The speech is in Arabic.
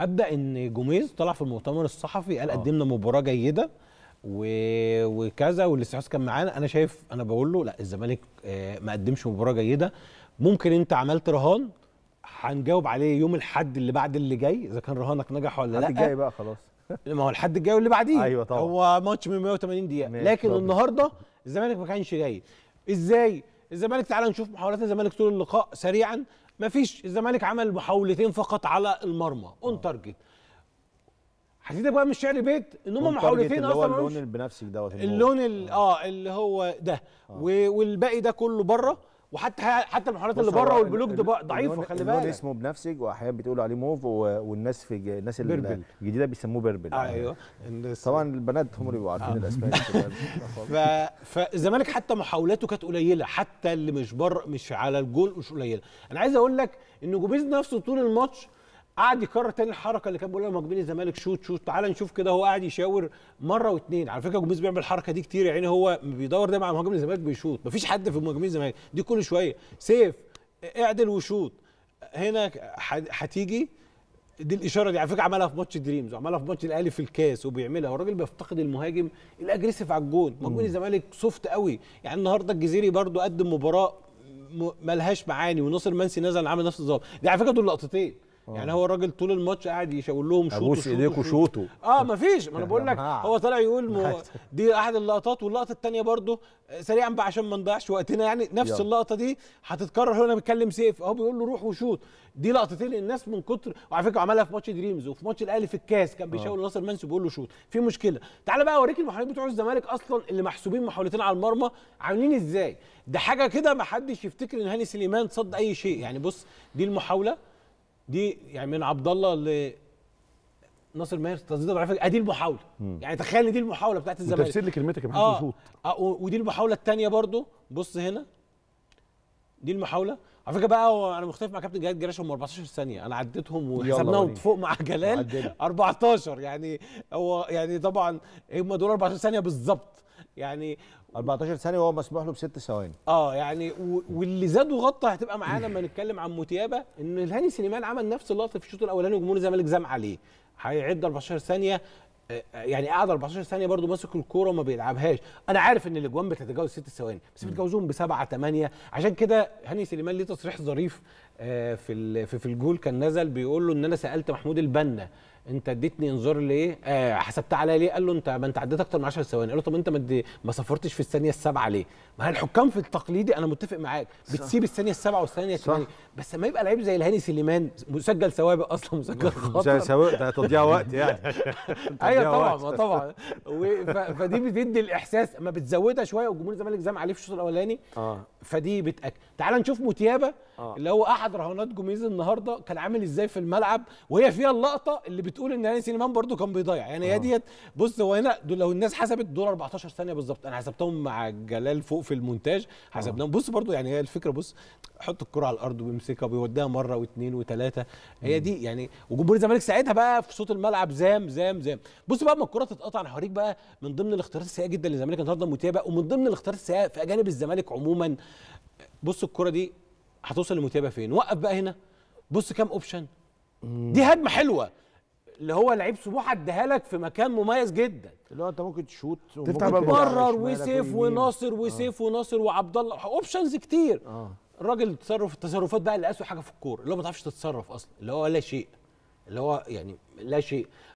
ابدا ان جوميز طلع في المؤتمر الصحفي قال آه. قدمنا إيه مباراه جيده و... وكذا والاستحواذ كان معانا انا شايف انا بقول له لا الزمالك آه، ما قدمش مباراه جيده ممكن انت عملت رهان هنجاوب عليه يوم الحد اللي بعد اللي جاي اذا كان رهانك نجح ولا لا الحد الجاي بقى خلاص ما هو الحد الجاي واللي بعديه ايوه طبعا هو ماتش من 180 دقيقه لكن طبعا. النهارده الزمالك ما كانش جاي ازاي الزمالك تعالى نشوف محاولات الزمالك طول اللقاء سريعا مفيش الزمالك عمل محاولتين فقط على المرمى اون آه. تارجت حسيت بقى من الشعر بيت ان هم محاولتين اصلا اللون البنفسجي دوت اللون آه. اه اللي هو ده آه. والباقي ده كله بره وحتى حتى المحاولات اللي بره والبلوك ضعيفه خلي بالك اسمه بنفسج واحيانا بتقولوا عليه موف والناس في الناس الجديده بيسموه بربل آه، ايوه يعني طبعا البنات هم اللي بيبقوا عارفين آه. الاسماء فالزمالك حتى محاولاته كانت قليله حتى اللي مش بره مش على الجول مش قليله انا عايز اقول لك ان جوبيز نفسه طول الماتش قعد يكرر تاني الحركه اللي كان بيقولها مجمين الزمالك شوت شوت تعال نشوف كده هو قاعد يشاور مره واثنين على فكره جوميز بيعمل الحركه دي كتير يعني هو بيدور ده مع مهاجم الزمالك بيشوط مفيش حد في مهاجمين الزمالك دي كل شويه سيف اعدل وشوط هنا هتيجي دي الاشاره دي على فكره عملها في ماتش دريمز وعملها في ماتش الاهلي في الكاس وبيعملها والراجل بيفتقد المهاجم الاجريسيف على الجون مهاجمين الزمالك سوفت قوي يعني النهارده الجزيري برده قدم مباراه ملهاش معاني وناصر منسي نزل عامل نفس النظام دي على فكره دول لقطتين آه. يعني هو الراجل طول الماتش قاعد يشاور لهم شوطوا ابوس ايديكم شوطوا اه مفيش ما انا بقول لك هو طالع يقول مو دي احد اللقطات واللقطه الثانيه برضه سريعا بقى عشان ما نضيعش وقتنا يعني نفس يلا. اللقطه دي هتتكرر هنا بيتكلم سيف اهو بيقول له روح وشوط دي لقطتين الناس من كتر وعلى فكره عملها في ماتش دريمز وفي ماتش الاهلي في الكاس كان بيشاور آه. لناصر منسي بيقول له شوط في مشكله تعال بقى اوريك المحاولات بتوع الزمالك اصلا اللي محسوبين محاولتين على المرمى عاملين ازاي ده حاجه كده ما حدش يفتكر ان هاني سليمان صد اي شيء يعني بص دي المحاوله دي يعني من عبد الله لناصر ماهر تصديق ضعيف ادي آه، المحاوله مم. يعني تخيل دي المحاوله بتاعت الزمالك تفسير لكلمتك يا محمد آه. آه ودي المحاوله الثانيه برضو بص هنا دي المحاوله على فكره بقى انا مختلف مع كابتن جهاد جراش هم 14 ثانيه انا عديتهم وحسبناهم فوق مع جلال 14 يعني هو يعني طبعا هم دول 14 ثانيه بالظبط يعني 14 ثانيه وهو مسموح له بست ثواني اه يعني واللي زاد وغطى هتبقى معانا لما نتكلم عن موتيابا ان الهاني سليمان عمل نفس اللقطه في الشوط الاولاني وجمهور الزمالك زام عليه هيعد 14 ثانيه آه، آه، يعني قعد 14 ثانيه برضو ماسك الكوره وما بيلعبهاش انا عارف ان الاجوان بتتجاوز ست ثواني بس بتجاوزهم بسبعه ثمانيه عشان كده هاني سليمان ليه تصريح ظريف آه، في في في الجول كان نزل بيقول له ان انا سالت محمود البنا انت اديتني انذار ليه؟ آه حسبتها عليا ليه؟ قال له انت ما انت عديت اكتر من 10 ثواني، قال له طب انت ما ما صفرتش في الثانيه السابعه ليه؟ ما هي الحكام في التقليدي انا متفق معاك بتسيب الثانيه السابعه والثانيه الثانيه بس ما يبقى لعيب زي الهاني سليمان مسجل سوابق اصلا مسجل خطر سوابق ده تضييع وقت يعني ايوه طبعا طبعا فدي بتدي الاحساس ما بتزودها شويه وجمهور الزمالك زام عليه في الشوط الاولاني آه. فدي بتاكد تعال نشوف متيابه آه. اللي هو احد رهانات جوميز النهارده كان عامل ازاي في الملعب وهي فيها اللقطه اللي بتقول ان هاني سليمان برده كان بيضيع يعني هي آه. ديت بص هو هنا لو الناس حسبت دول 14 ثانيه بالظبط انا حسبتهم مع جلال فوق في المونتاج حسبناهم آه. بص برده يعني هي الفكره بص حط الكره على الارض وبيمسكها ويوديها مره واثنين وثلاثه هي دي يعني وجمهور الزمالك ساعتها بقى في صوت الملعب زام زام زام بص بقى ما الكره تتقطع انا هوريك بقى من ضمن الاختيارات السيئه جدا للزمالك النهارده متابع ومن ضمن الاختيارات السيئه في اجانب الزمالك عموما بص الكره دي هتوصل لموتيبا فين وقف بقى هنا بص كام اوبشن دي هجمه حلوه اللي هو لعيب سبوحه اداها لك في مكان مميز جدا اللي هو انت ممكن تشوت تفتح برر وسيف وناصر وسيف آه. وناصر وعبد الله اوبشنز كتير آه. الراجل تصرف التصرفات بقى اللي اسوء حاجه في الكوره اللي هو ما تعرفش تتصرف اصلا اللي هو لا شيء اللي هو يعني لا شيء